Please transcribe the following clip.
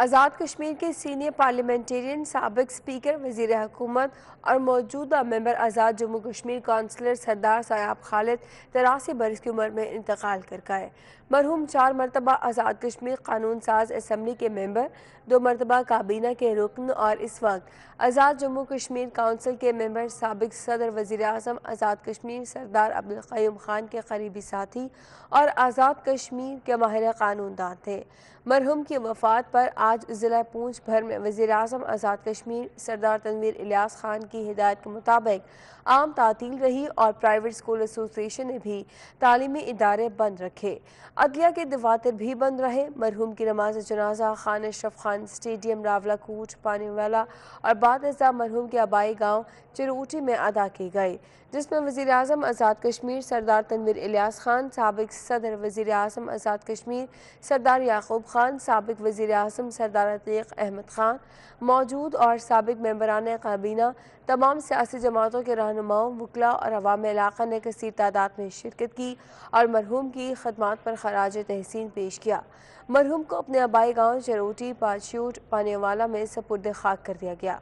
आज़ाद कश्मीर के senior parliamentarian सबक speaker वजीर हकूमत और मौजूदा मेंबर आज़ाद जम्मू कश्मीर काउंसलर सरदार सयाब खालिद तिरासी बरस की उम्र में इंतकाल कर गए मरहूम चार मरतबा आज़ाद कश्मीर कानून साज इसम्बली के मेंबर दो मरतबा काबीना के रुकन और इस वक्त आज़ाद जम्मू कश्मीर काउंसिल के मेंबर सबक सदर वजीर अजम आज़ाद कश्मीर सरदार अब्दुल्क्यूम खान के करीबी साथी और आज़ाद कश्मीर के माहिर कानूनदार थे मरहूम की वफात पर आज ज़िला पूंछ भर में वजी अजम आज़ाद कश्मीर सरदार तनवीर इलियास खान की हिदायत के मुताबिक आम तातील रही और प्राइवेट स्कूल एसोसिएशन ने भी तालीमी इदारे बंद रखे अदलिया के दवातर भी बंद रहे मरहूम की नमाज जनाजा खान अशरफ खान स्टेडियम रावला कोट पानी वाला और बाद मरहूम के आबाई गाँव चिरूटी में अदा की गई जिसमें वजी अजम आज़ाद कश्मीर सरदार तनवीर इलियास खान सबक सदर वजी अजम आज़ाद कश्मीर सरदार याकूब खान सबक वजी अजम सरदार अतीक अहमद खान मौजूद और सबक मम्बरान काबीना तमाम सियासी जमातों के रहनुमाओं वकला और अवाम इलाका ने कसर तादाद में शिरकत की और मरहूम की खदमात पर खराज तहसीन पेश किया मरहूम को अपने आबाई गाँव चरोटी पाचूट पानेवाला में सपुरद खाक कर दिया गया